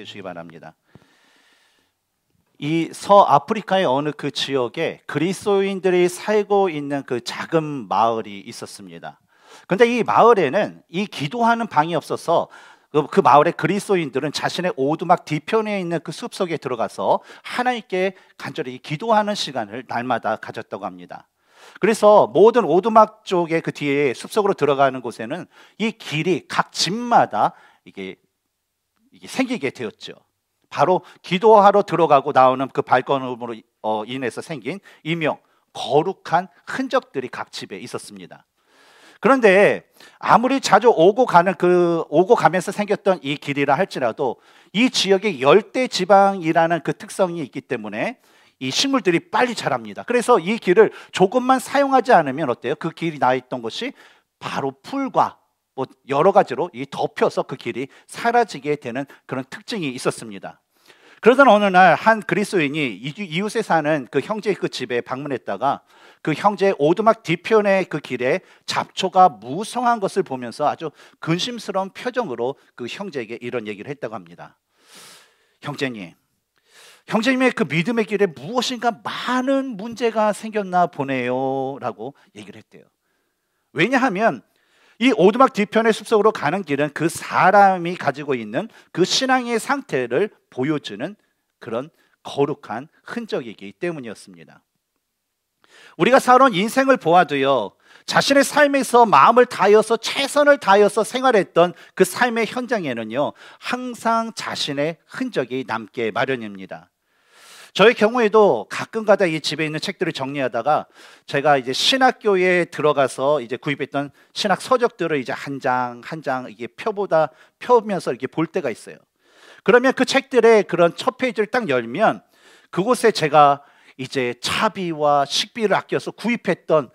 되시기 바랍니다. 이 서아프리카의 어느 그 지역에 그리스도인들이 살고 있는 그 작은 마을이 있었습니다. 근데 이 마을에는 이 기도하는 방이 없어서 그, 그 마을의 그리스도인들은 자신의 오두막 뒤편에 있는 그 숲속에 들어가서 하나님께 간절히 기도하는 시간을 날마다 가졌다고 합니다. 그래서 모든 오두막 쪽에 그 뒤에 숲속으로 들어가는 곳에는 이 길이 각 집마다 이게 이게 생기게 되었죠. 바로 기도하러 들어가고 나오는 그 발걸음으로 어, 인해서 생긴 이명 거룩한 흔적들이 각 집에 있었습니다. 그런데 아무리 자주 오고 가는 그 오고 가면서 생겼던 이 길이라 할지라도 이 지역의 열대 지방이라는 그 특성이 있기 때문에 이 식물들이 빨리 자랍니다. 그래서 이 길을 조금만 사용하지 않으면 어때요? 그 길이 나 있던 것이 바로 풀과 뭐 여러 가지로 이 덮여서 그 길이 사라지게 되는 그런 특징이 있었습니다. 그러던 어느 날 한그리스인이 이웃에 사는 그 형제의 그 집에 방문했다가 그 형제의 오두막 뒤편의 그 길에 잡초가 무성한 것을 보면서 아주 근심스러운 표정으로 그 형제에게 이런 얘기를 했다고 합니다. 형제님, 형제님의 그 믿음의 길에 무엇인가 많은 문제가 생겼나 보네요. 라고 얘기를 했대요. 왜냐하면 이 오두막 뒤편의 숲속으로 가는 길은 그 사람이 가지고 있는 그 신앙의 상태를 보여주는 그런 거룩한 흔적이기 때문이었습니다. 우리가 살아온 인생을 보아도요, 자신의 삶에서 마음을 다해서 최선을 다해서 생활했던 그 삶의 현장에는요, 항상 자신의 흔적이 남게 마련입니다. 저의 경우에도 가끔가다 이 집에 있는 책들을 정리하다가 제가 이제 신학교에 들어가서 이제 구입했던 신학 서적들을 이제 한장 한장 한 장 이게 펴보다 펴면서 이렇게 볼 때가 있어요. 그러면 그 책들의 그런 첫 페이지를 딱 열면 그곳에 제가 이제 차비와 식비를 아껴서 구입했던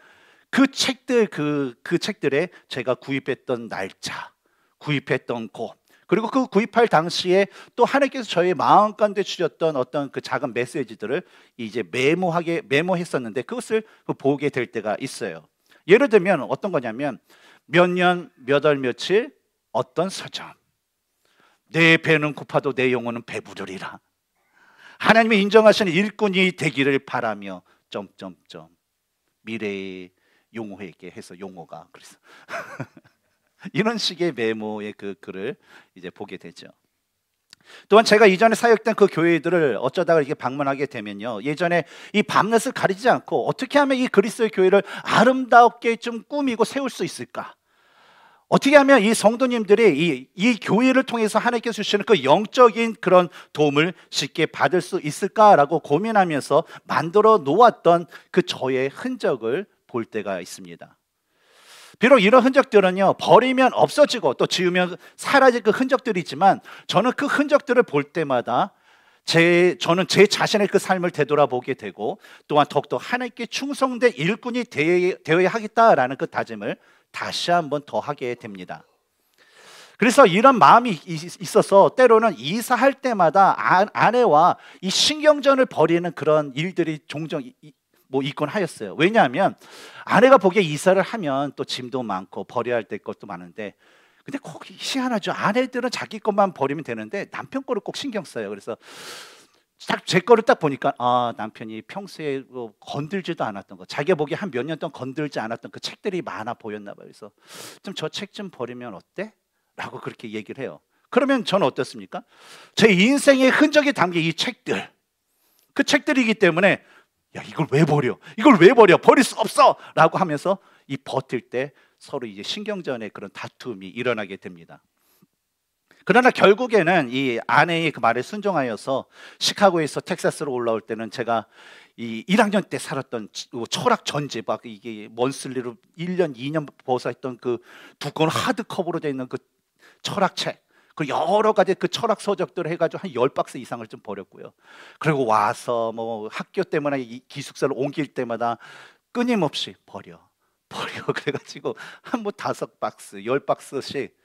그 책들 그그 그 책들에 제가 구입했던 날짜, 구입했던 곳, 그리고 그 구입할 당시에 또 하나님께서 저의 마음 가운데 주셨던 어떤 그 작은 메시지들을 이제 메모하게 메모했었는데 그것을 그 보게 될 때가 있어요. 예를 들면 어떤 거냐면 몇 년, 몇 월, 며칠 어떤 서점. 내 배는 고파도 내 영혼은 배부르리라. 하나님이 인정하시는 일꾼이 되기를 바라며 점점점 미래의 용호에게 해서 용호가 그래서 이런 식의 메모의 그 글을 이제 보게 되죠. 또한 제가 이전에 사역된 그 교회들을 어쩌다가 이렇게 방문하게 되면요. 예전에 이 밤낮을 가리지 않고 어떻게 하면 이그리스의 교회를 아름답게 좀 꾸미고 세울 수 있을까? 어떻게 하면 이 성도님들이 이, 이 교회를 통해서 하나님께서 주시는 그 영적인 그런 도움을 쉽게 받을 수 있을까라고 고민하면서 만들어 놓았던 그 저의 흔적을 볼 때가 있습니다. 비록 이런 흔적들은요 버리면 없어지고 또 지우면 사라질 그 흔적들이 있지만 저는 그 흔적들을 볼 때마다 제 저는 제 자신의 그 삶을 되돌아보게 되고 또한 더욱더 하나님께 충성된 일꾼이 되, 어야 하겠다라는 그 다짐을 다시 한번 더 하게 됩니다. 그래서 이런 마음이 있어서 때로는 이사할 때마다 아, 아내와 이 신경전을 벌이는 그런 일들이 종종 뭐 있곤 하였어요. 왜냐하면 아내가 보기에 이사를 하면 또 짐도 많고 버려야 할 것도 많은데 근데 꼭 희한하죠. 아내들은 자기 것만 버리면 되는데 남편 거를 꼭 신경 써요. 그래서 딱 제 거를 딱 보니까 아 남편이 평소에 뭐 건들지도 않았던 거 자기가 보기에 한 몇 년 동안 건들지 않았던 그 책들이 많아 보였나 봐요 그래서 좀 저 책 좀 버리면 어때? 라고 그렇게 얘기를 해요 그러면 저는 어떻습니까? 제 인생의 흔적이 담긴 이 책들 그 책들이기 때문에 야, 이걸 왜 버려? 이걸 왜 버려? 버릴 수 없어! 라고 하면서 이 버틸 때 서로 이제 신경전의 그런 다툼이 일어나게 됩니다. 그러나 결국에는 이 아내의 그 말에 순종하여서 시카고에서 텍사스로 올라올 때는 제가 이 1학년 때 살았던 철학 전지 이게 먼슬리로 1년 2년 보사했던 그 두꺼운 하드컵으로 되어 있는 그 철학책 그 여러 가지 그 철학 서적들 해가지고 한 열 박스 이상을 좀 버렸고요. 그리고 와서 뭐 학교 때마다 기숙사를 옮길 때마다 끊임없이 버려, 버려 그래가지고 한 뭐 다섯 박스, 열 박스씩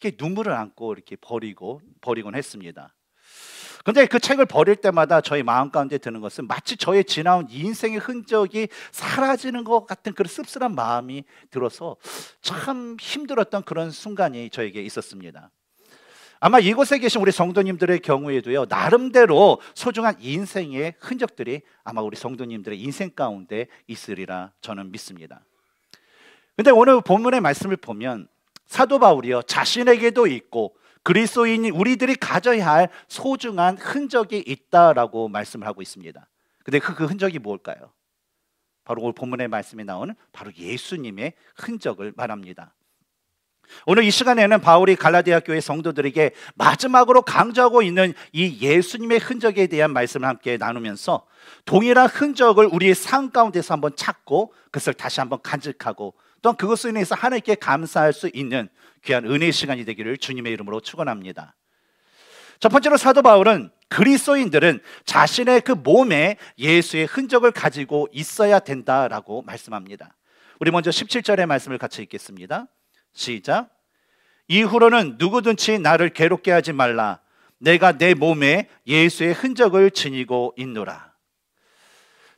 이렇게 눈물을 안고 이렇게 버리고 버리곤 했습니다. 근데 그 책을 버릴 때마다 저희 마음 가운데 드는 것은 마치 저의 지나온 인생의 흔적이 사라지는 것 같은 그런 씁쓸한 마음이 들어서 참 힘들었던 그런 순간이 저에게 있었습니다. 아마 이곳에 계신 우리 성도님들의 경우에도요 나름대로 소중한 인생의 흔적들이 아마 우리 성도님들의 인생 가운데 있으리라 저는 믿습니다. 근데 오늘 본문의 말씀을 보면 사도 바울이요 자신에게도 있고 그리스도인 우리들이 가져야 할 소중한 흔적이 있다라고 말씀을 하고 있습니다. 근데 그, 그 흔적이 뭘까요? 바로 오늘 본문의 말씀에 나오는 바로 예수님의 흔적을 말합니다. 오늘 이 시간에는 바울이 갈라디아 교회 성도들에게 마지막으로 강조하고 있는 이 예수님의 흔적에 대한 말씀을 함께 나누면서 동일한 흔적을 우리의 삶 가운데서 한번 찾고 그것을 다시 한번 간직하고 또한 그것으로 인해서 하나님께 감사할 수 있는 귀한 은혜의 시간이 되기를 주님의 이름으로 축원합니다. 첫 번째로 사도 바울은 그리스도인들은 자신의 그 몸에 예수의 흔적을 가지고 있어야 된다라고 말씀합니다. 우리 먼저 17절의 말씀을 같이 읽겠습니다. 시작. 이후로는 누구든지 나를 괴롭게 하지 말라. 내가 내 몸에 예수의 흔적을 지니고 있노라.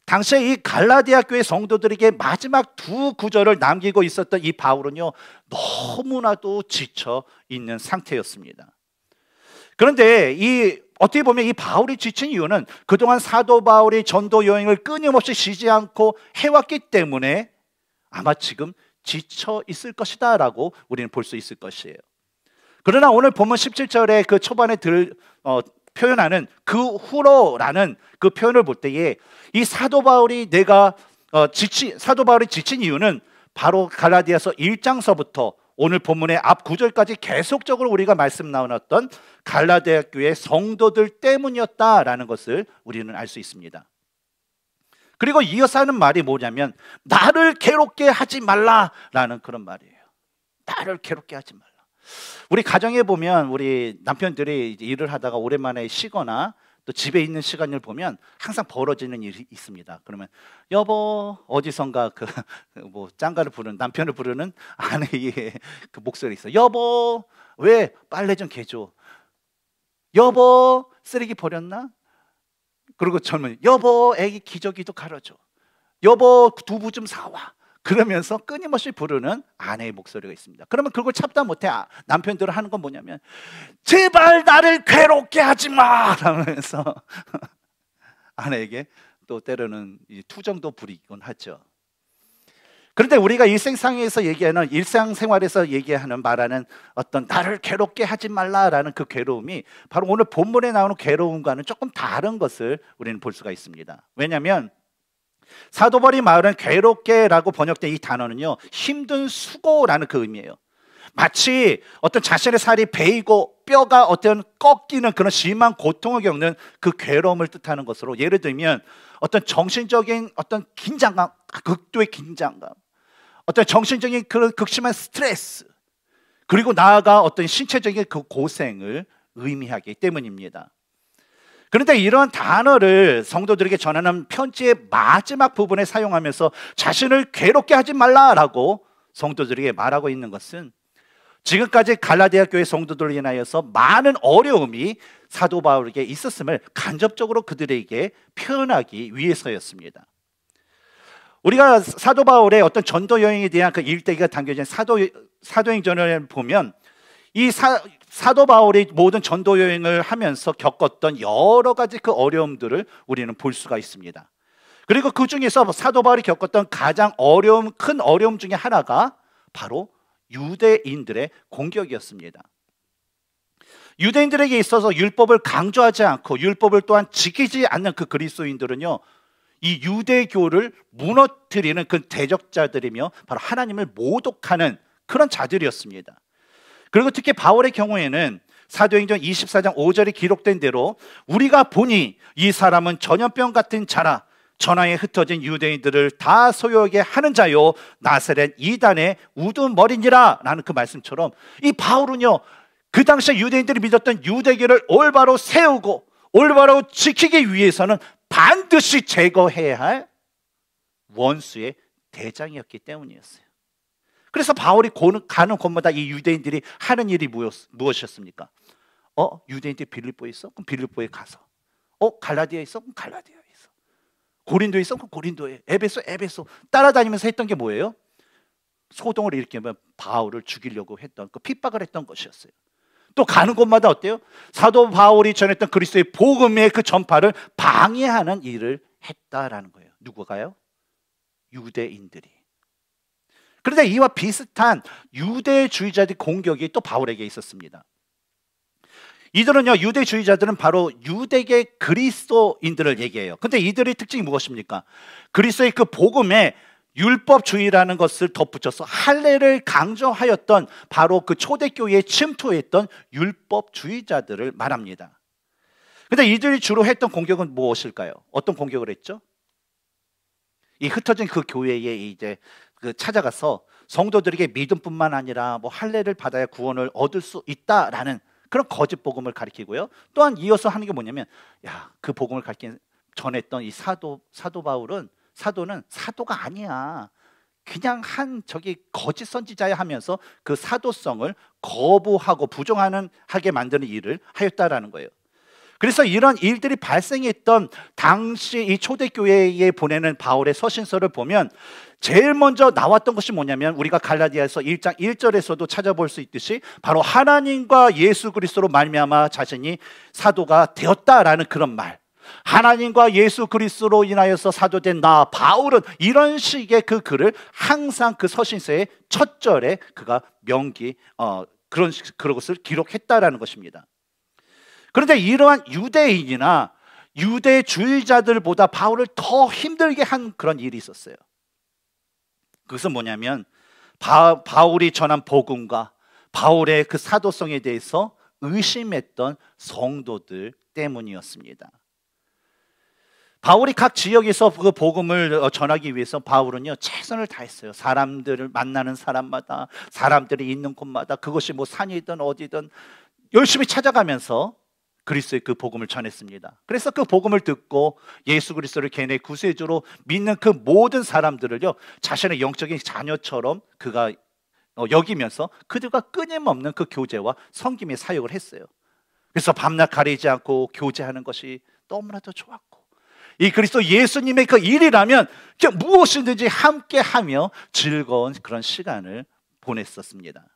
당시에 이 갈라디아 교회 성도들에게 마지막 두 구절을 남기고 있었던 이 바울은요, 너무나도 지쳐 있는 상태였습니다. 그런데 이 어떻게 보면 이 바울이 지친 이유는 그동안 사도 바울이 전도 여행을 끊임없이 쉬지 않고 해왔기 때문에 아마 지금 지쳐 있을 것이다 라고 우리는 볼 수 있을 것이에요. 그러나 오늘 본문 17절에 그 초반에 들, 어, 표현하는 그 후로라는 그 표현을 볼 때에 이 사도 바울이 내가 어, 지치, 사도 바울이 지친 이유는 바로 갈라디아서 1장서부터 오늘 본문의 앞 9절까지 계속적으로 우리가 말씀 나눴던 갈라디아 교회 성도들 때문이었다라는 것을 우리는 알 수 있습니다. 그리고 이어서 하는 말이 뭐냐면 나를 괴롭게 하지 말라라는 그런 말이에요. 나를 괴롭게 하지 말라. 우리 가정에 보면 우리 남편들이 일을 하다가 오랜만에 쉬거나 또 집에 있는 시간을 보면 항상 벌어지는 일이 있습니다. 그러면 여보 어디선가 그 뭐 짱가를 부르는 남편을 부르는 아내의 그 목소리 있어. 여보 왜 빨래 좀 개줘. 여보 쓰레기 버렸나? 그리고 젊은 여보 애기 기저귀도 가려줘 여보 두부 좀 사와. 그러면서 끊임없이 부르는 아내의 목소리가 있습니다. 그러면 그걸 참다 못해 아, 남편들 하는 건 뭐냐면 제발 나를 괴롭게 하지 마 라면서 아내에게 또 때로는 투정도 부리곤 하죠. 그런데 우리가 일생상에서 얘기하는 일상생활에서 얘기하는 말하는 어떤 나를 괴롭게 하지 말라라는 그 괴로움이 바로 오늘 본문에 나오는 괴로움과는 조금 다른 것을 우리는 볼 수가 있습니다. 왜냐하면 사도벌이 마을은 괴롭게라고 번역된 이 단어는요 힘든 수고라는 그 의미예요. 마치 어떤 자신의 살이 베이고 뼈가 어떤 꺾이는 그런 심한 고통을 겪는 그 괴로움을 뜻하는 것으로 예를 들면 어떤 정신적인 어떤 긴장감, 극도의 긴장감, 어떤 정신적인 그런 극심한 스트레스 그리고 나아가 어떤 신체적인 그 고생을 의미하기 때문입니다. 그런데 이런 단어를 성도들에게 전하는 편지의 마지막 부분에 사용하면서 자신을 괴롭게 하지 말라라고 성도들에게 말하고 있는 것은 지금까지 갈라디아 교회 성도들로 인하여서 많은 어려움이 사도 바울에게 있었음을 간접적으로 그들에게 표현하기 위해서였습니다. 우리가 사도 바울의 어떤 전도 여행에 대한 그 일대기가 담겨진 사도 사도행전을 보면 이 사, 사도 바울이 모든 전도 여행을 하면서 겪었던 여러 가지 그 어려움들을 우리는 볼 수가 있습니다. 그리고 그 중에서 사도 바울이 겪었던 가장 어려움 큰 어려움 중에 하나가 바로 유대인들의 공격이었습니다. 유대인들에게 있어서 율법을 강조하지 않고 율법을 또한 지키지 않는 그 그리스도인들은요 이 유대교를 무너뜨리는 그 대적자들이며 바로 하나님을 모독하는 그런 자들이었습니다. 그리고 특히 바울의 경우에는 사도행전 24장 5절에 기록된 대로 우리가 보니 이 사람은 전염병 같은 자라 전하에 흩어진 유대인들을 다 소유하게 하는 자요 나사렛 이단의 우두머리니라 라는 그 말씀처럼 이 바울은요 그 당시에 유대인들이 믿었던 유대교를 올바로 세우고 올바로 지키기 위해서는 반드시 제거해야 할 원수의 대장이었기 때문이었어요. 그래서 바울이 가는 곳마다 이 유대인들이 하는 일이 무엇이었습니까? 어, 유대인들이 빌립보에 있어? 그럼 빌립보에 가서. 어, 갈라디아에 있어? 그럼 갈라디아에 있어. 고린도에 있어? 그럼 고린도에. 에베소, 에베소. 따라다니면서 했던 게 뭐예요? 소동을 일으키면 바울을 죽이려고 했던 그 핍박을 했던 것이었어요. 또 가는 곳마다 어때요? 사도 바울이 전했던 그리스도의 복음의 그 전파를 방해하는 일을 했다라는 거예요. 누구가요? 유대인들이. 그런데 이와 비슷한 유대주의자들 공격이 또 바울에게 있었습니다. 이들은요 유대주의자들은 바로 유대계 그리스도인들을 얘기해요. 근데 이들의 특징이 무엇입니까? 그리스도의 그 복음에 율법주의라는 것을 덧붙여서 할례를 강조하였던 바로 그 초대교회에 침투했던 율법주의자들을 말합니다. 근데 이들이 주로 했던 공격은 무엇일까요? 어떤 공격을 했죠? 이 흩어진 그 교회에 이제 그 찾아가서 성도들에게 믿음뿐만 아니라 뭐 할례를 받아야 구원을 얻을 수 있다라는 그런 거짓 복음을 가리키고요. 또한 이어서 하는 게 뭐냐면 야, 그 복음을 가리킨 전했던 이 사도 사도 바울은 사도는 사도가 아니야. 그냥 한 저기 거짓 선지자야 하면서 그 사도성을 거부하고 부정하는 하게 만드는 일을 하였다라는 거예요. 그래서 이런 일들이 발생했던 당시 이 초대교회에 보내는 바울의 서신서를 보면 제일 먼저 나왔던 것이 뭐냐면 우리가 갈라디아에서 1장 1절에서도 찾아볼 수 있듯이 바로 하나님과 예수 그리스도로 말미암아 자신이 사도가 되었다라는 그런 말. 하나님과 예수 그리스도로 인하여서 사도된 나 바울은 이런 식의 그 글을 항상 그 서신서의 첫 절에 그가 명기 어, 그런 그런 것을 기록했다라는 것입니다. 그런데 이러한 유대인이나 유대주의자들보다 바울을 더 힘들게 한 그런 일이 있었어요. 그것은 뭐냐면 바, 바울이 전한 복음과 바울의 그 사도성에 대해서 의심했던 성도들 때문이었습니다. 바울이 각 지역에서 그 복음을 어, 전하기 위해서 바울은요 최선을 다했어요. 사람들을 만나는 사람마다 사람들이 있는 곳마다 그것이 뭐 산이든 어디든 열심히 찾아가면서 그리스의그 복음을 전했습니다. 그래서 그 복음을 듣고 예수 그리스도를 걔네 구세주로 믿는 그 모든 사람들을요 자신의 영적인 자녀처럼 그가 어, 여기면서 그들과 끊임없는 그 교제와 섬김의 사역을 했어요. 그래서 밤낮 가리지 않고 교제하는 것이 너무나도 좋았고. 이 그리스도 예수님의 그 일이라면 무엇이든지 함께 하며 즐거운 그런 시간을 보냈었습니다.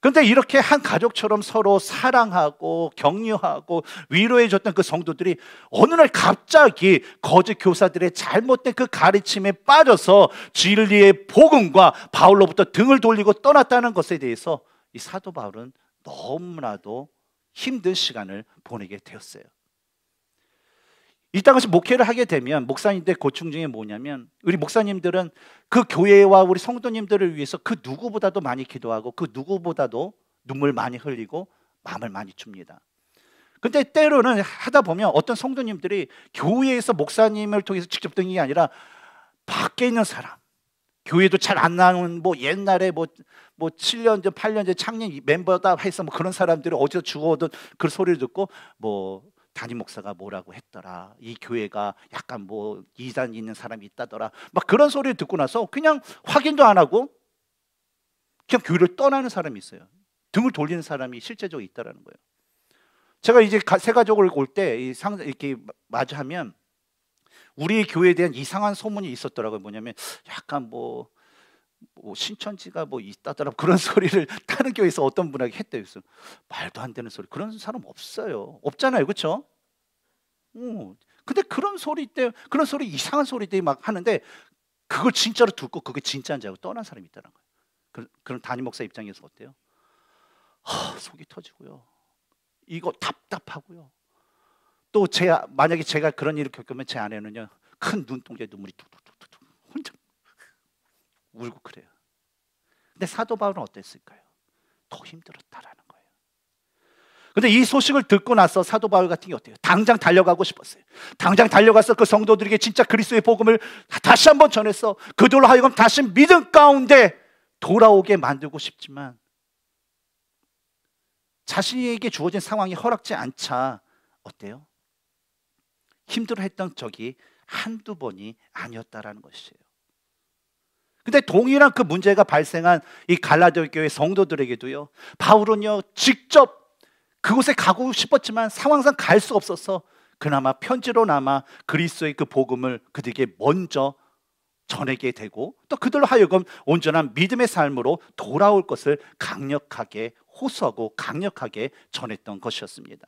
그런데 이렇게 한 가족처럼 서로 사랑하고 격려하고 위로해 줬던 그 성도들이 어느 날 갑자기 거짓 교사들의 잘못된 그 가르침에 빠져서 진리의 복음과 바울로부터 등을 돌리고 떠났다는 것에 대해서 이 사도 바울은 너무나도 힘든 시간을 보내게 되었어요. 이 당시 목회를 하게 되면 목사님들 고충 중에 뭐냐면 우리 목사님들은 그 교회와 우리 성도님들을 위해서 그 누구보다도 많이 기도하고 그 누구보다도 눈물 많이 흘리고 마음을 많이 줍니다. 근데 때로는 하다 보면 어떤 성도님들이 교회에서 목사님을 통해서 직접 등이 아니라 밖에 있는 사람 교회도 잘 안 나오는 뭐 옛날에 뭐뭐 7년 뭐 전, 8년 전 창립 멤버다 해서 뭐 그런 사람들이 어디서 죽어오던 그 소리를 듣고 뭐 담임 목사가 뭐라고 했더라. 이 교회가 약간 뭐 이단 있는 사람이 있다더라. 막 그런 소리를 듣고 나서 그냥 확인도 안 하고 그냥 교회를 떠나는 사람이 있어요. 등을 돌리는 사람이 실제적으로 있다라는 거예요. 제가 이제 세 가족을 올 때 이렇게 마주하면 우리 교회에 대한 이상한 소문이 있었더라고요. 뭐냐면 약간 뭐뭐 신천지가 뭐 있다더라 그런 소리를 다른 교회에서 어떤 분에게 했대요. 그래서 말도 안 되는 소리. 그런 사람 없어요. 없잖아요, 그렇죠? 어. 근데 그런 소리 때 그런 소리 이상한 소리 때막 하는데 그걸 진짜로 듣고 그게 진짜인지 알고 떠난 사람이 있다는 거예요. 그, 그럼 담임 목사 입장에서 어때요? 하, 속이 터지고요. 이거 답답하고요. 또제 만약에 제가 그런 일을 겪으면 제 아내는요 큰 눈동자에 눈물이 뚝뚝 울고 그래요. 근데 사도 바울은 어땠을까요? 더 힘들었다라는 거예요. 근데 이 소식을 듣고 나서 사도 바울 같은 게 어때요? 당장 달려가고 싶었어요. 당장 달려가서 그 성도들에게 진짜 그리스도의 복음을 다시 한 번 전해서 그들로 하여금 다시 믿음 가운데 돌아오게 만들고 싶지만 자신에게 주어진 상황이 허락지 않자 어때요? 힘들어했던 적이 한두 번이 아니었다라는 것이에요. 근데 동일한 그 문제가 발생한 이 갈라디아 교회 성도들에게도요. 바울은요 직접 그곳에 가고 싶었지만 상황상 갈 수 없어서 그나마 편지로나마 그리스도의 그 복음을 그들에게 먼저 전하게 되고 또 그들로 하여금 온전한 믿음의 삶으로 돌아올 것을 강력하게 호소하고 강력하게 전했던 것이었습니다.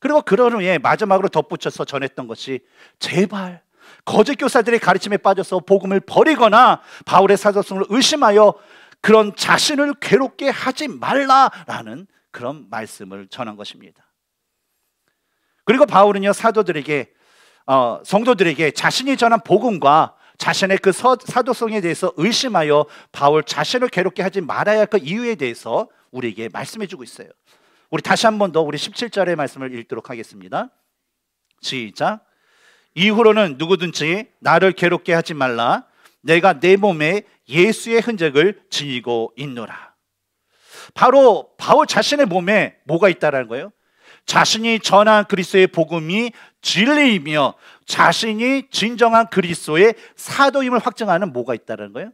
그리고 그런 후에 마지막으로 덧붙여서 전했던 것이 제발 거짓 교사들의 가르침에 빠져서 복음을 버리거나 바울의 사도성을 의심하여 그런 자신을 괴롭게 하지 말라라는 그런 말씀을 전한 것입니다. 그리고 바울은요 사도들에게 어, 성도들에게 자신이 전한 복음과 자신의 그 서, 사도성에 대해서 의심하여 바울 자신을 괴롭게 하지 말아야 할 그 이유에 대해서 우리에게 말씀해 주고 있어요. 우리 다시 한번더 우리 17절의 말씀을 읽도록 하겠습니다. 시작. 이후로는 누구든지 나를 괴롭게 하지 말라. 내가 내 몸에 예수의 흔적을 지니고 있노라. 바로 바울 자신의 몸에 뭐가 있다라는 거예요? 자신이 전한 그리스도의 복음이 진리이며 자신이 진정한 그리스도의 사도임을 확증하는 뭐가 있다라는 거예요?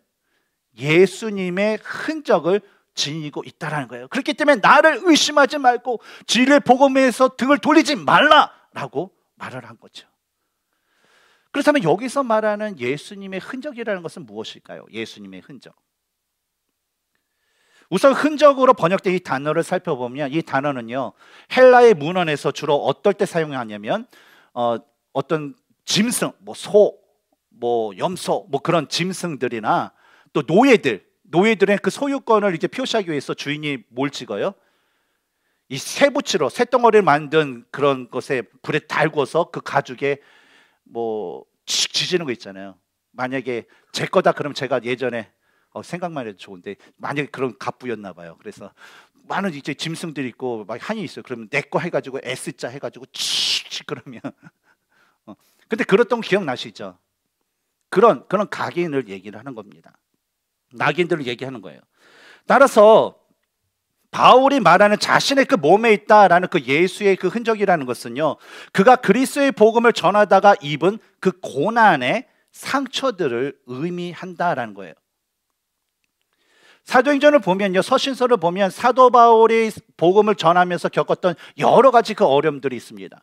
예수님의 흔적을 지니고 있다라는 거예요. 그렇기 때문에 나를 의심하지 말고 진리의 복음에서 등을 돌리지 말라라고 말을 한 거죠. 그렇다면 여기서 말하는 예수님의 흔적이라는 것은 무엇일까요? 예수님의 흔적. 우선 흔적으로 번역된 이 단어를 살펴보면 이 단어는요 헬라의 문헌에서 주로 어떨 때 사용하냐면 어, 어떤 짐승, 뭐 소, 뭐 염소, 뭐 그런 짐승들이나 또 노예들, 노예들의 그 소유권을 이제 표시하기 위해서 주인이 뭘 찍어요? 이 쇠붙이로 쇠덩어리를 만든 그런 것에 불에 달궈서 그 가죽에 뭐 지지는 거 있잖아요. 만약에 제 거다 그럼 제가 예전에 어, 생각만 해도 좋은데 만약에 그런 갑부였나 봐요. 그래서 많은 이제 짐승들이 있고 막 한이 있어 그러면 내 거 해가지고 S자 해가지고 칙칙 그러면 어. 근데 그랬던 기억 나시죠? 그런 그런 각인을 얘기를 하는 겁니다. 낙인들을 얘기하는 거예요. 따라서 바울이 말하는 자신의 그 몸에 있다라는 그 예수의 그 흔적이라는 것은요. 그가 그리스의 복음을 전하다가 입은 그 고난의 상처들을 의미한다라는 거예요. 사도행전을 보면요. 서신서를 보면 사도 바울이 복음을 전하면서 겪었던 여러 가지 그 어려움들이 있습니다.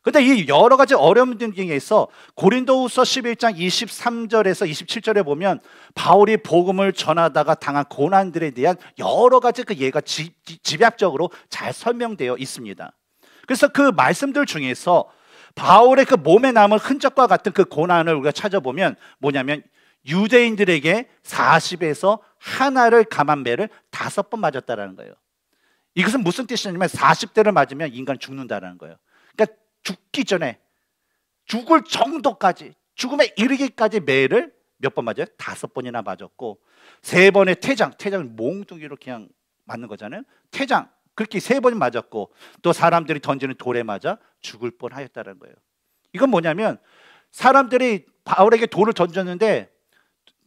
근데 이 여러 가지 어려움 등중에서 고린도후서 11장 23절에서 27절에 보면 바울이 복음을 전하다가 당한 고난들에 대한 여러 가지 그 예가 지, 지, 집약적으로 잘 설명되어 있습니다. 그래서 그 말씀들 중에서 바울의 그 몸에 남은 흔적과 같은 그 고난을 우리가 찾아보면 뭐냐면 유대인들에게 40에서 하나를 감한 매를 다섯 번 맞았다라는 거예요. 이것은 무슨 뜻이냐면 40대를 맞으면 인간 죽는다라는 거예요. 죽기 전에 죽을 정도까지 죽음에 이르기까지 매를 몇 번 맞아요? 다섯 번이나 맞았고 세 번의 퇴장, 퇴장은 몽둥이로 그냥 맞는 거잖아요. 퇴장 그렇게 세 번 맞았고 또 사람들이 던지는 돌에 맞아 죽을 뻔하였다는 거예요. 이건 뭐냐면 사람들이 바울에게 돌을 던졌는데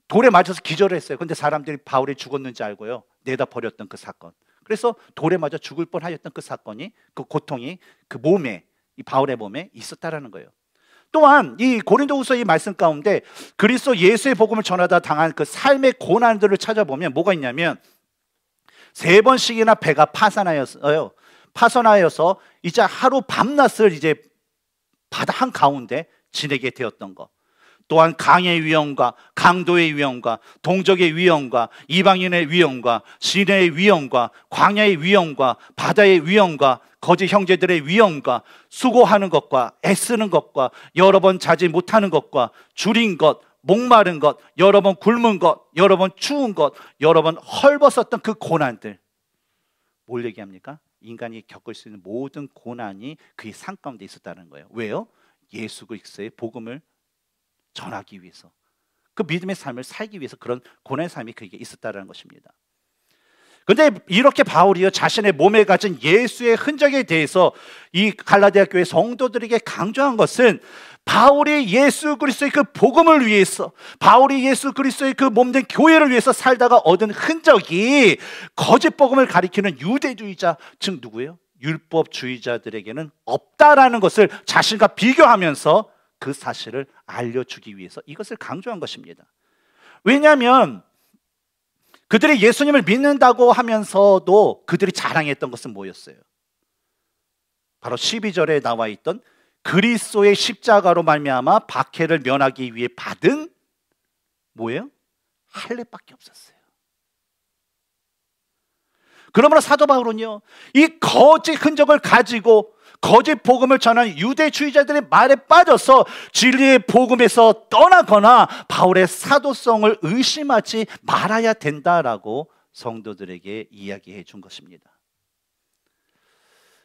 돌에 맞아서 기절했어요. 을 근데 사람들이 바울이 죽었는지 알고요. 내다 버렸던 그 사건. 그래서 돌에 맞아 죽을 뻔하였던 그 사건이 그 고통이 그 몸에 이 바울의 몸에 있었다라는 거예요. 또한 이 고린도후서 이 말씀 가운데 그리스도 예수의 복음을 전하다 당한 그 삶의 고난들을 찾아보면 뭐가 있냐면 세 번씩이나 배가 파산하였어요. 파선하여서 이제 하루 밤낮을 이제 바다 한 가운데 지내게 되었던 것. 또한 강의 위험과 강도의 위험과 동적의 위험과 이방인의 위험과 시내의 위험과 광야의 위험과 바다의 위험과 거짓 형제들의 위험과 수고하는 것과 애쓰는 것과 여러 번 자지 못하는 것과 줄인 것, 목마른 것, 여러 번 굶은 것, 여러 번 추운 것, 여러 번 헐벗었던 그 고난들. 뭘 얘기합니까? 인간이 겪을 수 있는 모든 고난이 그의 상 가운데 있었다는 거예요. 왜요? 예수 그리스도의 복음을 전하기 위해서. 그 믿음의 삶을 살기 위해서 그런 고난의 삶이 그에게 있었다는 것입니다. 근데 이렇게 바울이요 자신의 몸에 가진 예수의 흔적에 대해서 이 갈라디아 교회 성도들에게 강조한 것은 바울이 예수 그리스도의 그 복음을 위해서 바울이 예수 그리스도의 그 몸된 교회를 위해서 살다가 얻은 흔적이 거짓 복음을 가리키는 유대주의자 즉 누구예요? 율법주의자들에게는 없다라는 것을 자신과 비교하면서 그 사실을 알려주기 위해서 이것을 강조한 것입니다. 왜냐하면 그들이 예수님을 믿는다고 하면서도 그들이 자랑했던 것은 뭐였어요? 바로 12절에 나와 있던 그리스도의 십자가로 말미암아 박해를 면하기 위해 받은 뭐예요? 할례밖에 없었어요. 그러므로 사도 바울은요. 이 거짓 흔적을 가지고 거짓 복음을 전한 유대주의자들의 말에 빠져서 진리의 복음에서 떠나거나 바울의 사도성을 의심하지 말아야 된다라고 성도들에게 이야기해 준 것입니다.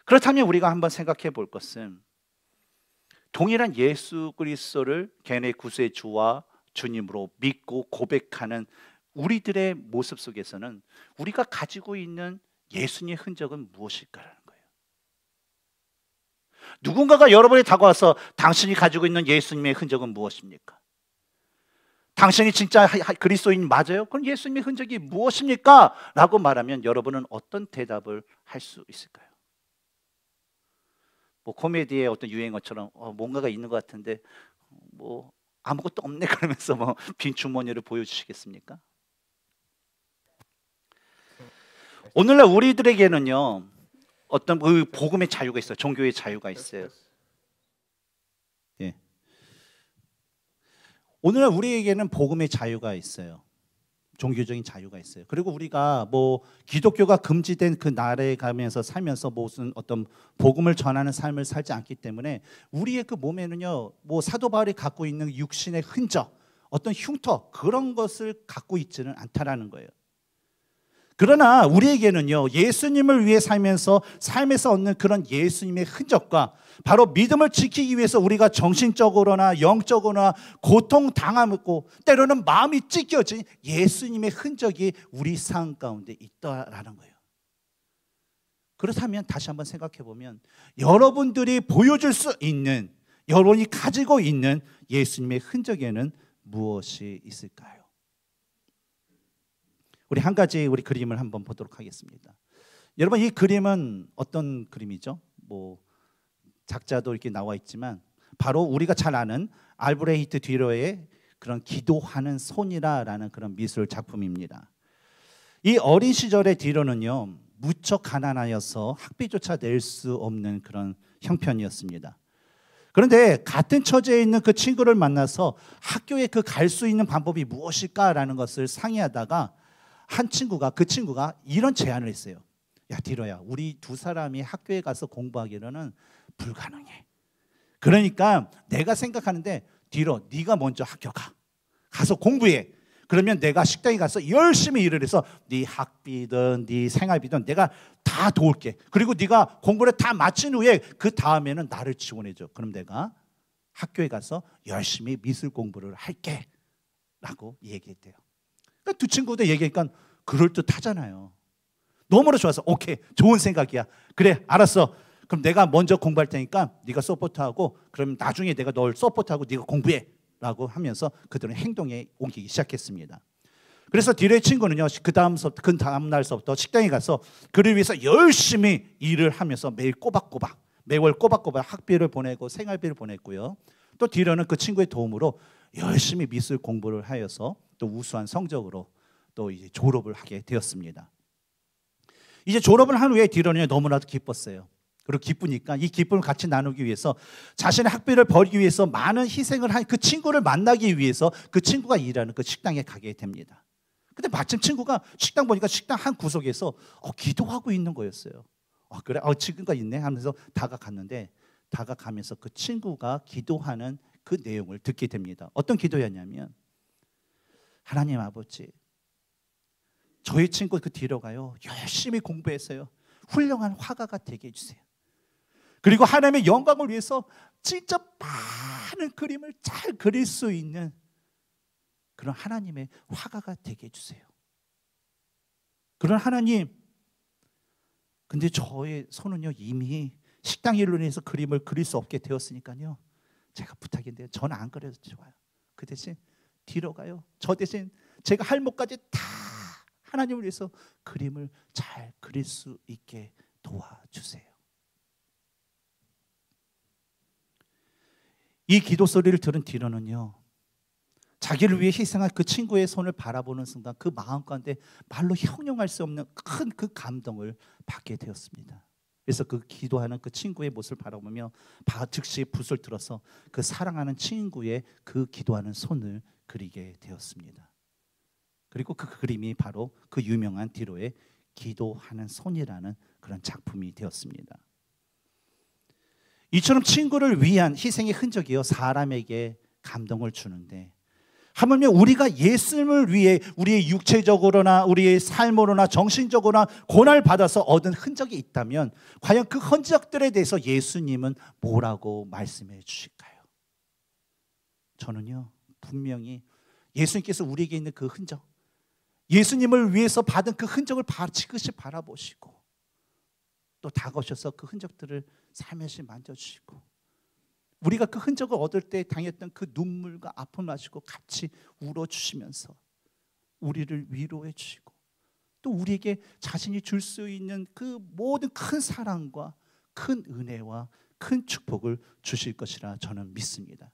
그렇다면 우리가 한번 생각해 볼 것은 동일한 예수 그리스도를 개네 구세 주와 주님으로 믿고 고백하는 우리들의 모습 속에서는 우리가 가지고 있는 예수님의 흔적은 무엇일까요? 누군가가 여러분이 다가와서 당신이 가지고 있는 예수님의 흔적은 무엇입니까? 당신이 진짜 그리스도인 맞아요? 그럼 예수님의 흔적이 무엇입니까? 라고 말하면 여러분은 어떤 대답을 할 수 있을까요? 뭐 코미디의 어떤 유행어처럼 어, 뭔가가 있는 것 같은데 뭐 아무것도 없네 그러면서 뭐빈 주머니를 보여주시겠습니까? 오늘날 우리들에게는요 어떤 그 복음의 자유가 있어요. 종교의 자유가 있어요. 예. 오늘날 우리에게는 복음의 자유가 있어요. 종교적인 자유가 있어요. 그리고 우리가 뭐 기독교가 금지된 그 나라에 가면서 살면서 무슨 어떤 복음을 전하는 삶을 살지 않기 때문에 우리의 그 몸에는요, 뭐 사도 바울이 갖고 있는 육신의 흔적, 어떤 흉터 그런 것을 갖고 있지는 않다라는 거예요. 그러나 우리에게는요, 예수님을 위해 살면서 삶에서 얻는 그런 예수님의 흔적과 바로 믿음을 지키기 위해서 우리가 정신적으로나 영적으로나 고통 당하고 때로는 마음이 찢겨진 예수님의 흔적이 우리 삶 가운데 있다라는 거예요. 그렇다면 다시 한번 생각해 보면 여러분들이 보여줄 수 있는 여러분이 가지고 있는 예수님의 흔적에는 무엇이 있을까요? 우리 한 가지 우리 그림을 한번 보도록 하겠습니다. 여러분 이 그림은 어떤 그림이죠? 뭐 작자도 이렇게 나와 있지만 바로 우리가 잘 아는 알브레히트 뒤로의 그런 기도하는 손이라라는 그런 미술 작품입니다. 이 어린 시절의 뒤로는요 무척 가난하여서 학비조차 낼 수 없는 그런 형편이었습니다. 그런데 같은 처지에 있는 그 친구를 만나서 학교에 그 갈 수 있는 방법이 무엇일까라는 것을 상의하다가 한 친구가 그 친구가 이런 제안을 했어요. 야 디러야 우리 두 사람이 학교에 가서 공부하기로는 불가능해. 그러니까 내가 생각하는데 디러 네가 먼저 학교 가. 가서 공부해. 그러면 내가 식당에 가서 열심히 일을 해서 네 학비든 네 생활비든 내가 다 도울게. 그리고 네가 공부를 다 마친 후에 그 다음에는 나를 지원해 줘. 그럼 내가 학교에 가서 열심히 미술 공부를 할게. 라고 얘기했대요. 그러니까 두 친구도 얘기하니까 그럴듯하잖아요. 너무나 좋아서 오케이 좋은 생각이야. 그래 알았어. 그럼 내가 먼저 공부할 테니까 네가 서포트하고 그럼 나중에 내가 널 서포트하고 네가 공부해 라고 하면서 그들은 행동에 옮기기 시작했습니다. 그래서 디레의 친구는요. 그 다음서부터 그 다음 날서부터 식당에 가서 그를 위해서 열심히 일을 하면서 매일 꼬박꼬박 매월 꼬박꼬박 학비를 보내고 생활비를 보냈고요. 또 디레는 그 친구의 도움으로 열심히 미술 공부를 하여서 또 우수한 성적으로 또 이제 졸업을 하게 되었습니다. 이제 졸업을 한 후에 디런이 너무나도 기뻤어요. 그리고 기쁘니까 이 기쁨을 같이 나누기 위해서 자신의 학비를 벌기 위해서 많은 희생을 한 그 친구를 만나기 위해서 그 친구가 일하는 그 식당에 가게 됩니다. 근데 마침 친구가 식당 보니까 식당 한 구석에서 어, 기도하고 있는 거였어요. 어, 그래, 어, 아, 친구가 있네 하면서 다가갔는데 다가가면서 그 친구가 기도하는 그 내용을 듣게 됩니다. 어떤 기도였냐면 하나님 아버지 저희 친구 그 뒤로 가요. 열심히 공부해서요. 훌륭한 화가가 되게 해주세요. 그리고 하나님의 영광을 위해서 진짜 많은 그림을 잘 그릴 수 있는 그런 하나님의 화가가 되게 해주세요. 그런 하나님, 근데 저의 손은요, 이미 식당 일로 인해서 그림을 그릴 수 없게 되었으니까요. 제가 부탁인데, 요전안 그려도 좋아요. 그 대신 뒤로 가요. 저 대신 제가 할 몫까지 다 하나님을 위해서 그림을 잘 그릴 수 있게 도와주세요. 이 기도 소리를 들은 뒤로는요. 자기를 위해 희생한 그 친구의 손을 바라보는 순간 그 마음 가운데 말로 형용할 수 없는 큰 그 감동을 받게 되었습니다. 그래서 그 기도하는 그 친구의 모습을 바라보며 즉시 붓을 들어서 그 사랑하는 친구의 그 기도하는 손을 그리게 되었습니다. 그리고 그 그림이 바로 그 유명한 디로의 기도하는 손이라는 그런 작품이 되었습니다. 이처럼 친구를 위한 희생의 흔적이요 사람에게 감동을 주는데 하물며 우리가 예수님을 위해 우리의 육체적으로나 우리의 삶으로나 정신적으로나 고난을 받아서 얻은 흔적이 있다면 과연 그 흔적들에 대해서 예수님은 뭐라고 말씀해 주실까요? 저는요 분명히 예수님께서 우리에게 있는 그 흔적 예수님을 위해서 받은 그 흔적을 바치그시 바라보시고 또 다가오셔서 그 흔적들을 살며시 만져주시고 우리가 그 흔적을 얻을 때 당했던 그 눈물과 아픔을 마시고 같이 울어주시면서 우리를 위로해 주시고 또 우리에게 자신이 줄 수 있는 그 모든 큰 사랑과 큰 은혜와 큰 축복을 주실 것이라 저는 믿습니다.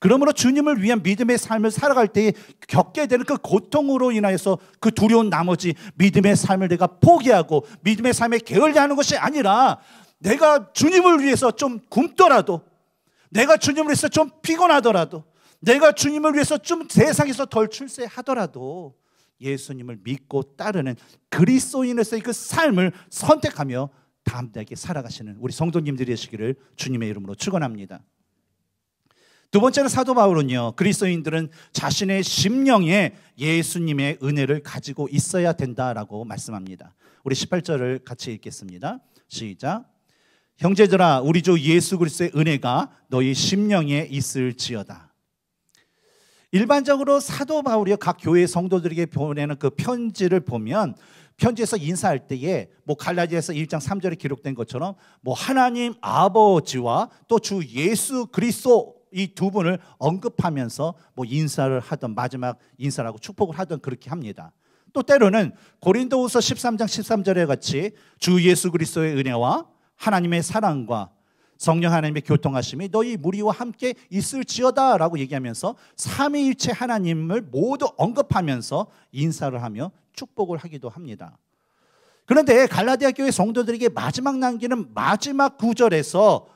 그러므로 주님을 위한 믿음의 삶을 살아갈 때에 겪게 되는 그 고통으로 인하여서 그 두려운 나머지 믿음의 삶을 내가 포기하고 믿음의 삶에 게을리하는 것이 아니라 내가 주님을 위해서 좀 굶더라도, 내가 주님을 위해서 좀 피곤하더라도, 내가 주님을 위해서 좀 세상에서 덜 출세하더라도 예수님을 믿고 따르는 그리스도인에서의그 삶을 선택하며 담대하게 살아가시는 우리 성도님들이 시기를 주님의 이름으로 축원합니다. 두번째는 사도 바울은요. 그리스도인들은 자신의 심령에 예수님의 은혜를 가지고 있어야 된다라고 말씀합니다. 우리 18절을 같이 읽겠습니다. 시작. 형제들아 우리 주 예수 그리스도의 은혜가 너희 심령에 있을지어다. 일반적으로 사도 바울이 각 교회 성도들에게 보내는 그 편지를 보면 편지에서 인사할 때에 뭐 갈라디아서 1장 3절에 기록된 것처럼 뭐 하나님 아버지와 또 주 예수 그리스도 이 두 분을 언급하면서 뭐 인사를 하던 마지막 인사라고 축복을 하던 그렇게 합니다. 또 때로는 고린도후서 13장 13절에 같이 주 예수 그리스도의 은혜와 하나님의 사랑과 성령 하나님의 교통하심이 너희 무리와 함께 있을지어다라고 얘기하면서 삼위일체 하나님을 모두 언급하면서 인사를 하며 축복을 하기도 합니다. 그런데 갈라디아 교회 성도들에게 마지막 남기는 마지막 구절에서는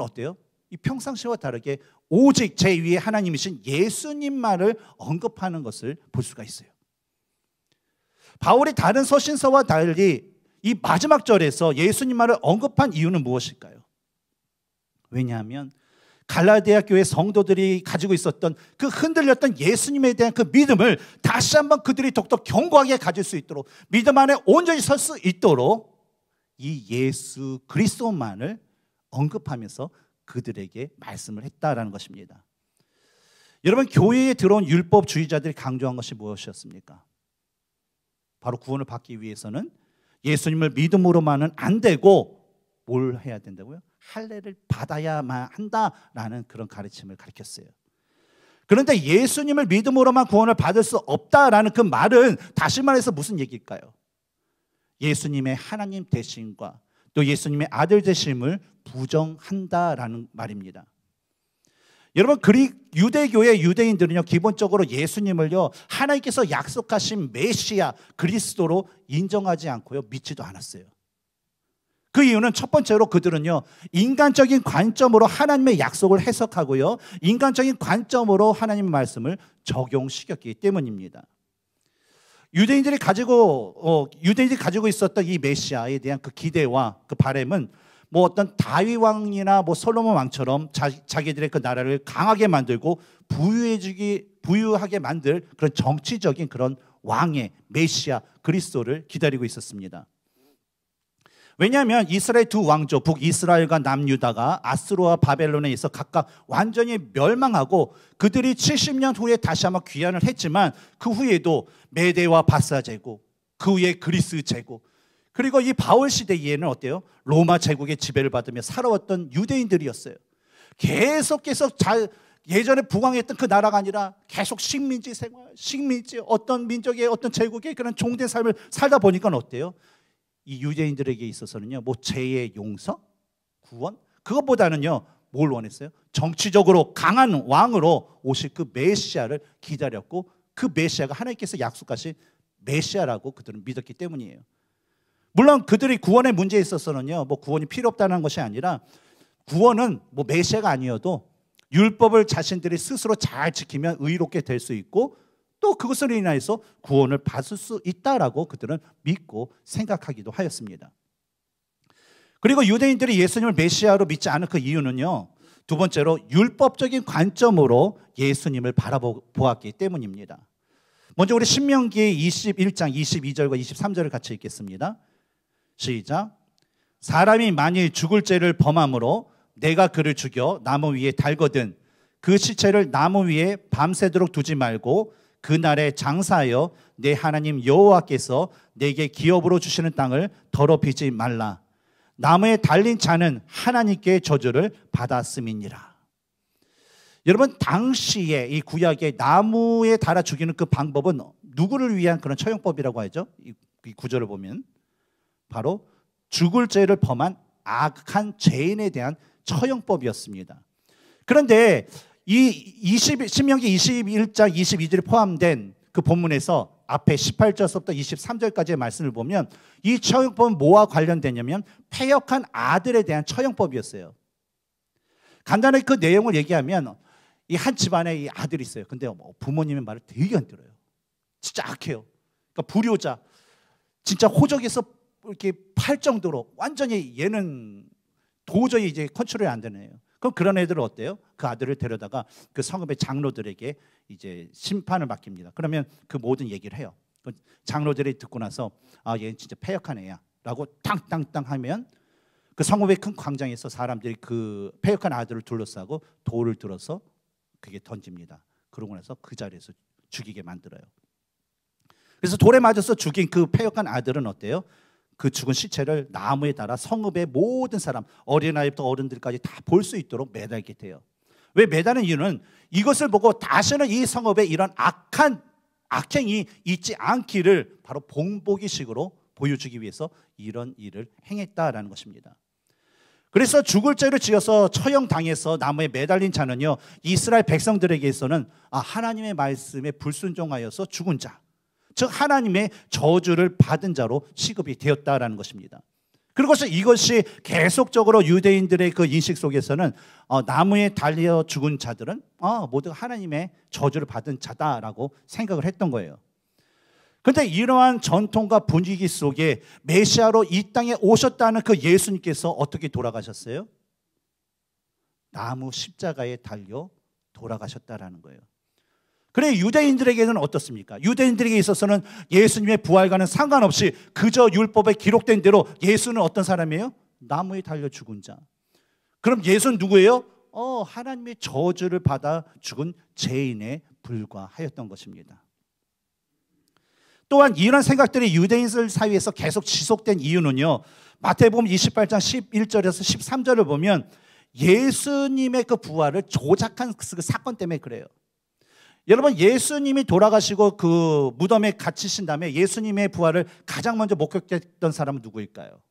어때요? 이 평상시와 다르게 오직 제 위에 하나님이신 예수님만을 언급하는 것을 볼 수가 있어요. 바울이 다른 서신서와 달리 이 마지막 절에서 예수님말을 언급한 이유는 무엇일까요? 왜냐하면 갈라디아 교회 성도들이 가지고 있었던 그 흔들렸던 예수님에 대한 그 믿음을 다시 한번 그들이 더욱더 견고하게 가질 수 있도록 믿음 안에 온전히 설 수 있도록 이 예수 그리스도만을 언급하면서 그들에게 말씀을 했다라는 것입니다. 여러분 교회에 들어온 율법주의자들이 강조한 것이 무엇이었습니까? 바로 구원을 받기 위해서는 예수님을 믿음으로만은 안 되고 뭘 해야 된다고요? 할례를 받아야만 한다라는 그런 가르침을 가르쳤어요. 그런데 예수님을 믿음으로만 구원을 받을 수 없다라는 그 말은 다시 말해서 무슨 얘기일까요? 예수님의 하나님 대신과 또 예수님의 아들 되심을 부정한다라는 말입니다. 여러분 그리 유대교의 유대인들은요 기본적으로 예수님을요 하나님께서 약속하신 메시아 그리스도로 인정하지 않고요 믿지도 않았어요. 그 이유는 첫 번째로 그들은요 인간적인 관점으로 하나님의 약속을 해석하고요 인간적인 관점으로 하나님의 말씀을 적용시켰기 때문입니다. 유대인들이 가지고 어, 유대인들이 가지고 있었던 이 메시아에 대한 그 기대와 그 바램은 뭐 어떤 다윗 왕이나 뭐 솔로몬 왕처럼 자, 자기들의 그 나라를 강하게 만들고 부유해지기 부유하게 만들 그런 정치적인 그런 왕의 메시아 그리스도를 기다리고 있었습니다. 왜냐하면 이스라엘 두 왕조 북이스라엘과 남유다가 아스로와 바벨론에 있어 각각 완전히 멸망하고 그들이 70년 후에 다시 한번 귀환을 했지만 그 후에도 메데와 바사 제국 그 후에 그리스 제국 그리고 이 바울 시대 이에는 어때요? 로마 제국의 지배를 받으며 살아왔던 유대인들이었어요. 계속 계속 잘 예전에 부강했던 그 나라가 아니라 계속 식민지 생활, 식민지 어떤 민족의 어떤 제국의 그런 종된 삶을 살다 보니까 어때요? 이 유대인들에게 있어서는요, 뭐 죄의 용서, 구원 그것보다는요, 뭘 원했어요? 정치적으로 강한 왕으로 오실 그 메시아를 기다렸고 그 메시아가 하나님께서 약속하신 메시아라고 그들은 믿었기 때문이에요. 물론 그들이 구원의 문제에 있어서는요, 뭐 구원이 필요 없다는 것이 아니라 구원은 뭐 메시아가 아니어도 율법을 자신들이 스스로 잘 지키면 의롭게 될 수 있고 또 그것으로 인하여서 구원을 받을 수 있다라고 그들은 믿고 생각하기도 하였습니다. 그리고 유대인들이 예수님을 메시아로 믿지 않은 그 이유는요. 두 번째로 율법적인 관점으로 예수님을 바라보았기 때문입니다. 먼저 우리 신명기 21장 22절과 23절을 같이 읽겠습니다. 시작. 사람이 만일 죽을 죄를 범함으로 내가 그를 죽여 나무 위에 달거든 그 시체를 나무 위에 밤새도록 두지 말고 그날에 장사하여 내 하나님 여호와께서 내게 기업으로 주시는 땅을 더럽히지 말라. 나무에 달린 자는 하나님께 저주를 받았음이니라. 여러분 당시에 이 구약의 나무에 달아 죽이는 그 방법은 누구를 위한 그런 처형법이라고 하죠? 이 구절을 보면 바로 죽을 죄를 범한 악한 죄인에 대한 처형법이었습니다. 그런데 이 20, 신명기 21장 22절에 포함된 그 본문에서 앞에 18절서부터 23절까지의 말씀을 보면 이 처형법은 뭐와 관련되냐면 폐역한 아들에 대한 처형법이었어요. 간단하게 그 내용을 얘기하면 이 한 집안에 이 아들이 있어요. 근데 뭐 부모님의 말을 되게 안 들어요. 진짜 악해요. 그러니까 불효자. 진짜 호적에서 이렇게 팔 정도로 완전히 얘는 도저히 이제 컨트롤이 안 되네요. 그럼 그런 애들은 어때요? 그 아들을 데려다가 그 성읍의 장로들에게 이제 심판을 맡깁니다. 그러면 그 모든 얘기를 해요. 장로들이 듣고 나서 아 얘는 진짜 패역한 애야라고 땅땅땅 하면 그 성읍의 큰 광장에서 사람들이 그 패역한 아들을 둘러싸고 돌을 들어서 그게 던집니다. 그러고 나서 그 자리에서 죽이게 만들어요. 그래서 돌에 맞아서 죽인 그 패역한 아들은 어때요? 그 죽은 시체를 나무에 달아 성읍의 모든 사람 어린아이부터 어른들까지 다 볼 수 있도록 매달게 돼요. 왜매달는 이유는 이것을 보고 다시는 이 성읍에 이런 악한 악행이 있지 않기를 바로 봉보기식으로 보여주기 위해서 이런 일을 행했다라는 것입니다. 그래서 죽을 죄를 지어서 처형당해서 나무에 매달린 자는요 이스라엘 백성들에게서는 아, 하나님의 말씀에 불순종하여서 죽은 자즉 하나님의 저주를 받은 자로 취급이 되었다라는 것입니다. 그리고서 이것이 계속적으로 유대인들의 그 인식 속에서는 어, 나무에 달려 죽은 자들은 어, 모두 하나님의 저주를 받은 자다라고 생각을 했던 거예요. 그런데 이러한 전통과 분위기 속에 메시아로 이 땅에 오셨다는 그 예수님께서 어떻게 돌아가셨어요? 나무 십자가에 달려 돌아가셨다라는 거예요. 그래 유대인들에게는 어떻습니까? 유대인들에게 있어서는 예수님의 부활과는 상관없이 그저 율법에 기록된 대로 예수는 어떤 사람이에요? 나무에 달려 죽은 자. 그럼 예수는 누구예요? 어, 하나님의 저주를 받아 죽은 죄인에 불과하였던 것입니다. 또한 이런 생각들이 유대인들 사이에서 계속 지속된 이유는요. 마태복음 28장 11절에서 13절을 보면 예수님의 그 부활을 조작한 그 사건 때문에 그래요. 여러분 예수님이 돌아가시고 그 무덤에 갇히신 다음에 예수님의 부활을 가장 먼저 목격했던 사람은 누구일까요?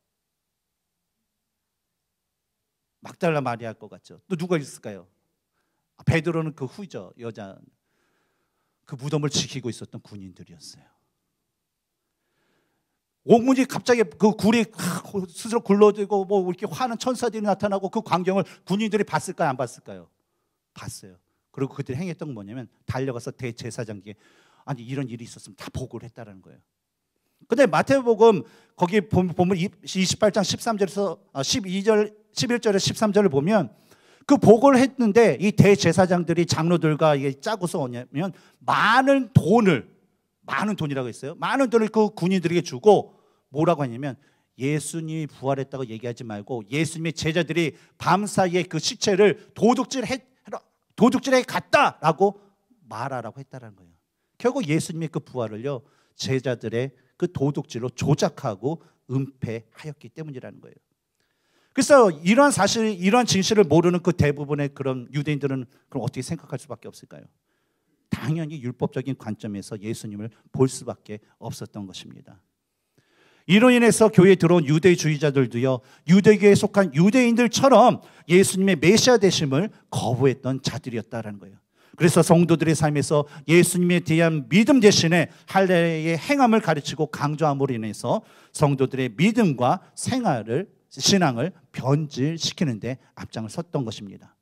막달라 마리아일 것 같죠. 또 누가 있을까요? 아, 베드로는 그 후죠. 여자 그 무덤을 지키고 있었던 군인들이었어요. 옥문이 갑자기 그 굴이 스스로 굴러들고 뭐 이렇게 화는 천사들이 나타나고 그 광경을 군인들이 봤을까요? 안 봤을까요? 봤어요. 그리고 그들이 행했던 건 뭐냐면 달려가서 대제사장께 아니 이런 일이 있었으면 다 보고를 했다라는 거예요. 근데 마태복음 거기 보면 28장 13절에서 12절 11절에 13절을 보면 그 보고를 했는데 이 대제사장들이 장로들과 이게 짜고서 뭐냐면 많은 돈을 많은 돈이라고 했어요. 많은 돈을 그 군인들에게 주고 뭐라고 하냐면 예수님이 부활했다고 얘기하지 말고 예수님의 제자들이 밤 사이에 그 시체를 도둑질했 도둑질에 갔다라고 말하라고 했다는 거예요. 결국 예수님의 그 부활을요 제자들의 그 도둑질로 조작하고 은폐하였기 때문이라는 거예요. 그래서 이러한 사실, 이러한 진실을 모르는 그 대부분의 그런 유대인들은 그럼 어떻게 생각할 수밖에 없을까요? 당연히 율법적인 관점에서 예수님을 볼 수밖에 없었던 것입니다. 이로 인해서 교회에 들어온 유대주의자들도요, 유대교에 속한 유대인들처럼 예수님의 메시아 되심을 거부했던 자들이었다라는 거예요. 그래서 성도들의 삶에서 예수님에 대한 믿음 대신에 할례의 행함을 가르치고 강조함으로 인해서 성도들의 믿음과 생활을 신앙을 변질시키는데 앞장을 섰던 것입니다.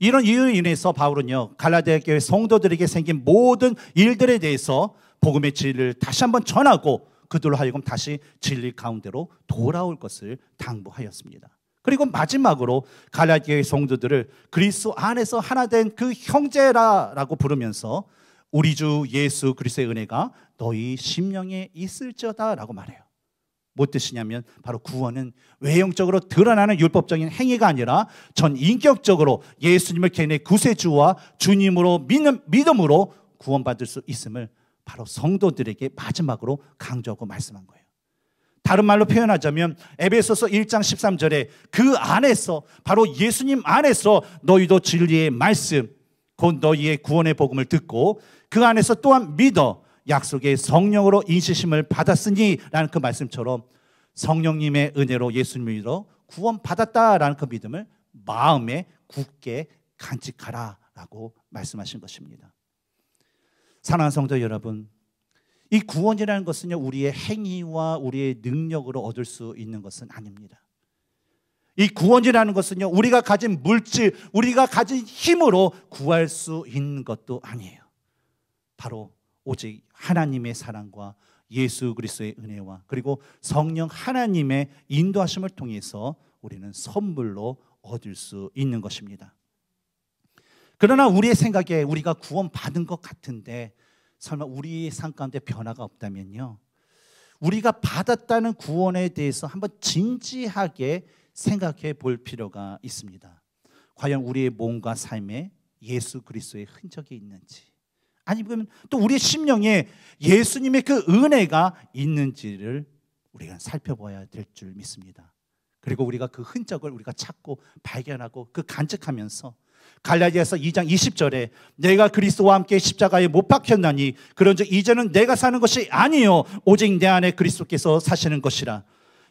이런 이유로 인해서 바울은요 갈라디아 교회 성도들에게 생긴 모든 일들에 대해서 복음의 진리를 다시 한번 전하고 그들로 하여금 다시 진리 가운데로 돌아올 것을 당부하였습니다. 그리고 마지막으로 갈라디아의 성도들을 그리스도 안에서 하나 된 그 형제라라고 부르면서 우리 주 예수 그리스도의 은혜가 너희 심령에 있을지어다라고 말해요. 뭐 뜻이냐면 바로 구원은 외형적으로 드러나는 율법적인 행위가 아니라 전 인격적으로 예수님을 개인의 구세주와 주님으로 믿음, 믿음으로 구원받을 수 있음을 바로 성도들에게 마지막으로 강조하고 말씀한 거예요. 다른 말로 표현하자면 에베소서 1장 13절에 그 안에서 바로 예수님 안에서 너희도 진리의 말씀 곧 너희의 구원의 복음을 듣고 그 안에서 또한 믿어 약속의 성령으로 인치심을 받았으니라는 그 말씀처럼 성령님의 은혜로 예수님을 믿어 구원 받았다라는 그 믿음을 마음에 굳게 간직하라라고 말씀하신 것입니다. 사랑하는 성도 여러분, 이 구원이라는 것은요, 우리의 행위와 우리의 능력으로 얻을 수 있는 것은 아닙니다. 이 구원이라는 것은요, 우리가 가진 물질, 우리가 가진 힘으로 구할 수 있는 것도 아니에요. 바로 오직 하나님의 사랑과 예수 그리스도의 은혜와 그리고 성령 하나님의 인도하심을 통해서 우리는 선물로 얻을 수 있는 것입니다. 그러나 우리의 생각에 우리가 구원받은 것 같은데 설마 우리의 삶 가운데 변화가 없다면요. 우리가 받았다는 구원에 대해서 한번 진지하게 생각해 볼 필요가 있습니다. 과연 우리의 몸과 삶에 예수 그리스도의 흔적이 있는지 아니면 또 우리의 심령에 예수님의 그 은혜가 있는지를 우리가 살펴봐야 될 줄 믿습니다. 그리고 우리가 그 흔적을 우리가 찾고 발견하고 그 간직하면서 갈라디아서 2장 20절에 내가 그리스도와 함께 십자가에 못 박혔나니 그런즉 이제는 내가 사는 것이 아니요 오직 내 안에 그리스도께서 사시는 것이라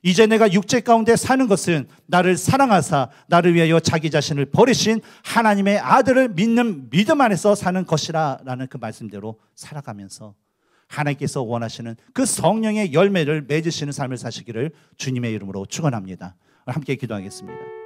이제 내가 육체 가운데 사는 것은 나를 사랑하사 나를 위하여 자기 자신을 버리신 하나님의 아들을 믿는 믿음 안에서 사는 것이라라는 그 말씀대로 살아가면서 하나님께서 원하시는 그 성령의 열매를 맺으시는 삶을 사시기를 주님의 이름으로 축원합니다. 함께 기도하겠습니다.